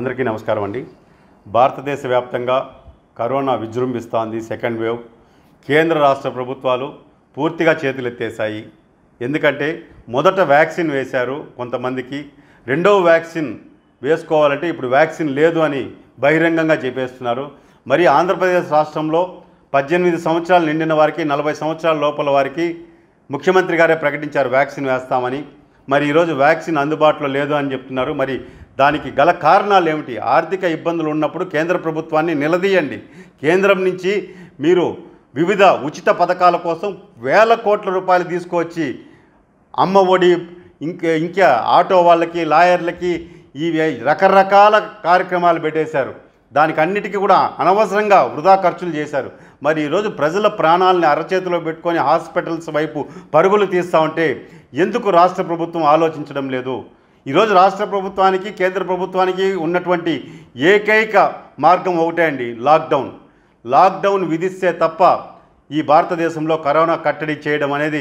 అందరికీ నమస్కారం అండి భారతదేశ వ్యాప్తంగా కరోనా విజృంభిస్తోంది సెకండ్ వేవ్ కేంద్ర రాష్ట్ర ప్రభుత్వాలు పూర్తిగా చేతులెత్తేశాయి ఎందుకంటే మొదట వ్యాక్సిన్ వేశారు కొంతమందికి రెండవ వ్యాక్సిన్ వేసుకోవాలంటే ఇప్పుడు వ్యాక్సిన్ లేదు అని బహిరంగంగా చెప్పేస్తున్నారు మరి ఆంధ్రప్రదేశ్ రాష్ట్రంలో పద్దెనిమిది సంవత్సరాలు నిండిన వారికి నలభై సంవత్సరాల లోపల వారికి ముఖ్యమంత్రి గారే ప్రకటించారు వ్యాక్సిన్ వేస్తామని మరి ఈరోజు వ్యాక్సిన్ అందుబాటులో లేదు అని చెప్తున్నారు మరి దానికి గల కారణాలు ఏమిటి ఆర్థిక ఇబ్బందులు ఉన్నప్పుడు కేంద్ర ప్రభుత్వాన్ని నిలదీయండి కేంద్రం నుంచి మీరు వివిధ ఉచిత పథకాల కోసం వేల కోట్ల రూపాయలు తీసుకువచ్చి అమ్మ ఒడి ఇంకా ఇంకా ఆటో వాళ్ళకి లాయర్లకి ఈ రకరకాల కార్యక్రమాలు పెట్టేశారు దానికి అన్నిటికీ కూడా అనవసరంగా వృధా ఖర్చులు చేశారు మరి ఈరోజు ప్రజల ప్రాణాలని అరచేతిలో పెట్టుకొని హాస్పిటల్స్ వైపు పరుగులు తీస్తూ ఉంటే ఎందుకు రాష్ట్ర ప్రభుత్వం ఆలోచించడం లేదు ఈరోజు రాష్ట్ర ప్రభుత్వానికి కేంద్ర ప్రభుత్వానికి ఉన్నటువంటి ఏకైక మార్గం ఒకటే అండి లాక్డౌన్ లాక్డౌన్ విధిస్తే తప్ప ఈ భారతదేశంలో కరోనా కట్టడి చేయడం అనేది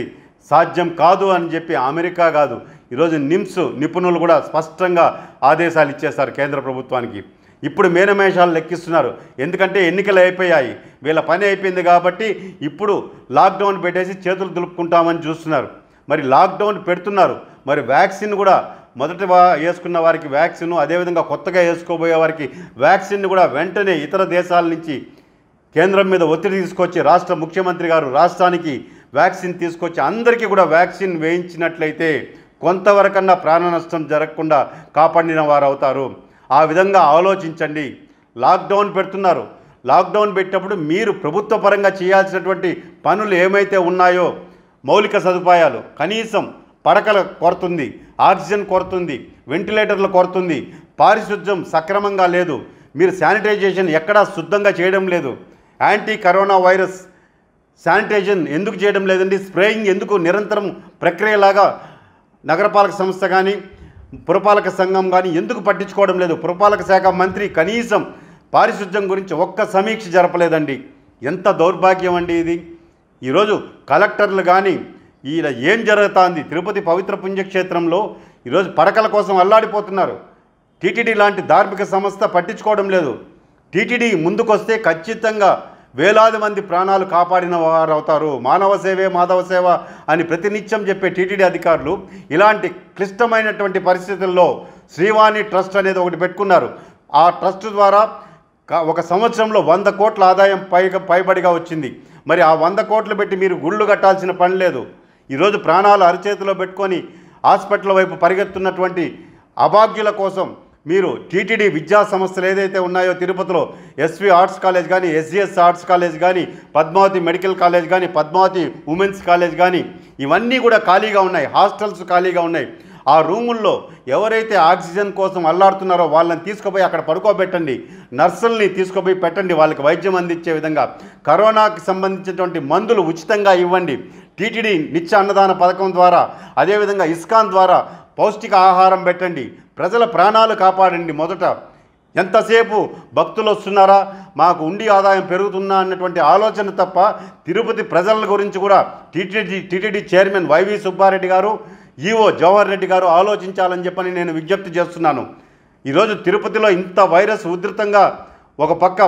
సాధ్యం కాదు అని చెప్పి అమెరికా కాదు ఈరోజు నిమ్స్ నిపుణులు కూడా స్పష్టంగా ఆదేశాలు ఇచ్చేస్తారు కేంద్ర ప్రభుత్వానికి ఇప్పుడు మేనమేషాలు లెక్కిస్తున్నారు ఎందుకంటే ఎన్నికలు అయిపోయాయి వీళ్ళ పని అయిపోయింది కాబట్టి ఇప్పుడు లాక్డౌన్ పెట్టేసి చేతులు దులుపుకుంటామని చూస్తున్నారు మరి లాక్డౌన్ పెడుతున్నారు మరి వ్యాక్సిన్ కూడా మొదటి వేసుకున్న వారికి వ్యాక్సిన్ అదేవిధంగా కొత్తగా వేసుకోబోయే వారికి వ్యాక్సిన్ కూడా వెంటనే ఇతర దేశాల నుంచి కేంద్రం మీద ఒత్తిడి తీసుకొచ్చి రాష్ట్ర ముఖ్యమంత్రి గారు రాష్ట్రానికి వ్యాక్సిన్ తీసుకొచ్చి అందరికీ కూడా వ్యాక్సిన్ వేయించినట్లయితే కొంతవరకన్నా ప్రాణ నష్టం జరగకుండా కాపాడిన వారు అవుతారు ఆ విధంగా ఆలోచించండి లాక్డౌన్ పెడుతున్నారు లాక్డౌన్ పెట్టేటప్పుడు మీరు ప్రభుత్వ పరంగా చేయాల్సినటువంటి పనులు ఏమైతే ఉన్నాయో మౌలిక సదుపాయాలు కనీసం పడకల కొరతుంది ఆక్సిజన్ కొరతుంది వెంటిలేటర్ల కొరతుంది పారిశుద్ధ్యం సక్రమంగా లేదు మీరు శానిటైజేషన్ ఎక్కడా శుద్ధంగా చేయడం లేదు యాంటీ కరోనా వైరస్ శానిటైజేషన్ ఎందుకు చేయడం లేదండి స్ప్రేయింగ్ ఎందుకు నిరంతరం ప్రక్రియలాగా నగరపాలక సంస్థ కానీ పురపాలక సంఘం కానీ ఎందుకు పట్టించుకోవడం లేదు పురపాలక శాఖ మంత్రి కనీసం పారిశుద్ధ్యం గురించి ఒక్క సమీక్ష జరపలేదండి ఎంత దౌర్భాగ్యం అండి ఇది ఈరోజు కలెక్టర్లు కానీ ఈడ ఏం జరుగుతోంది తిరుపతి పవిత్ర పుణ్యక్షేత్రంలో ఈరోజు పడకల కోసం అల్లాడిపోతున్నారు టీటీడీ లాంటి ధార్మిక సంస్థ పట్టించుకోవడం లేదు టీటీడీ ముందుకొస్తే ఖచ్చితంగా వేలాది మంది ప్రాణాలు కాపాడిన వారు అవుతారు మానవ సేవే మాధవ సేవ అని ప్రతినిత్యం చెప్పే టీటీడీ అధికారులు ఇలాంటి క్లిష్టమైనటువంటి పరిస్థితుల్లో శ్రీవాణి ట్రస్ట్ అనేది ఒకటి పెట్టుకున్నారు ఆ ట్రస్ట్ ద్వారా ఒక సంవత్సరంలో వంద కోట్ల ఆదాయం పై పైబడిగా వచ్చింది మరి ఆ వంద కోట్లు పెట్టి మీరు గుళ్ళు కట్టాల్సిన పని లేదు ఈరోజు ప్రాణాలు అరచేతిలో పెట్టుకొని హాస్పిటల్ వైపు పరిగెత్తున్నటువంటి అభాగ్యుల కోసం మీరు టీటీడీ విద్యా సంస్థలు ఏదైతే ఉన్నాయో తిరుపతిలో ఎస్వి ఆర్ట్స్ కాలేజ్ కానీ ఎస్జిఎస్ ఆర్ట్స్ కాలేజ్ కానీ పద్మావతి మెడికల్ కాలేజ్ కానీ పద్మావతి ఉమెన్స్ కాలేజ్ కానీ ఇవన్నీ కూడా ఖాళీగా ఉన్నాయి హాస్టల్స్ ఖాళీగా ఉన్నాయి ఆ రూముల్లో ఎవరైతే ఆక్సిజన్ కోసం అల్లాడుతున్నారో వాళ్ళని తీసుకుపోయి అక్కడ పడుకోబెట్టండి నర్సుల్ని తీసుకుపోయి పెట్టండి వాళ్ళకి వైద్యం అందించే విధంగా కరోనాకి సంబంధించినటువంటి మందులు ఉచితంగా ఇవ్వండి టీటీడీ నిత్య అన్నదాన పథకం ద్వారా అదేవిధంగా ఇస్కాన్ ద్వారా పౌష్టిక ఆహారం పెట్టండి ప్రజల ప్రాణాలు కాపాడండి మొదట ఎంతసేపు భక్తులు వస్తున్నారా మాకు ఉండి ఆదాయం పెరుగుతున్నా అన్నటువంటి ఆలోచన తప్ప తిరుపతి ప్రజల గురించి కూడా TTD TTD chairman YV Subba Reddy గారు ఈవో జవహర్ రెడ్డి గారు ఆలోచించాలని చెప్పని నేను విజ్ఞప్తి చేస్తున్నాను ఈరోజు తిరుపతిలో ఇంత వైరస్ ఉధృతంగా ఒక పక్క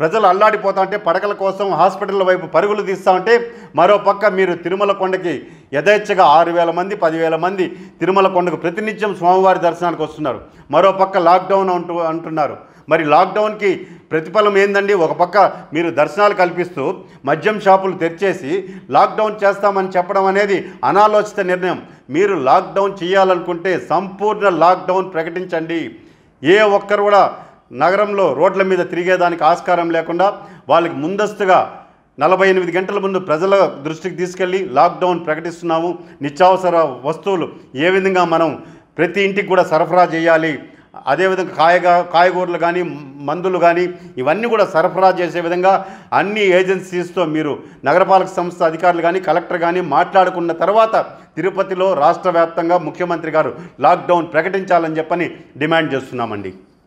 ప్రజలు అల్లాడిపోతా ఉంటే పడకల కోసం హాస్పిటల్ వైపు పరుగులు తీస్తూ ఉంటే మరోపక్క మీరు తిరుమల కొండకి యథేచ్ఛగా ఆరు వేల మంది పదివేల మంది తిరుమల కొండకు ప్రతినిత్యం స్వామివారి దర్శనానికి వస్తున్నారు మరోపక్క లాక్డౌన్ అంటూ అంటున్నారు మరి లాక్డౌన్కి ప్రతిఫలం ఏందండి ఒక పక్క మీరు దర్శనాలు కల్పిస్తూ మద్యం షాపులు తెరిచేసి లాక్డౌన్ చేస్తామని చెప్పడం అనేది అనాలోచిత నిర్ణయం మీరు లాక్డౌన్ చేయాలనుకుంటే సంపూర్ణ లాక్డౌన్ ప్రకటించండి ఏ ఒక్కరు కూడా నగరంలో రోడ్ల మీద తిరిగేదానికి ఆస్కారం లేకుండా వాళ్ళకి ముందస్తుగా నలభై ఎనిమిది గంటల ముందు ప్రజల దృష్టికి తీసుకెళ్ళి లాక్డౌన్ ప్రకటిస్తున్నాము నిత్యావసర వస్తువులు ఏ విధంగా మనం ప్రతి ఇంటికి కూడా సరఫరా చేయాలి అదేవిధంగా కాయగా కాయగూరలు కానీ మందులు కానీ ఇవన్నీ కూడా సరఫరా చేసే విధంగా అన్ని ఏజెన్సీస్తో మీరు నగరపాలక సంస్థ అధికారులు కానీ కలెక్టర్ కానీ మాట్లాడుకున్న తర్వాత తిరుపతిలో రాష్ట్ర ముఖ్యమంత్రి గారు లాక్డౌన్ ప్రకటించాలని చెప్పని డిమాండ్ చేస్తున్నామండి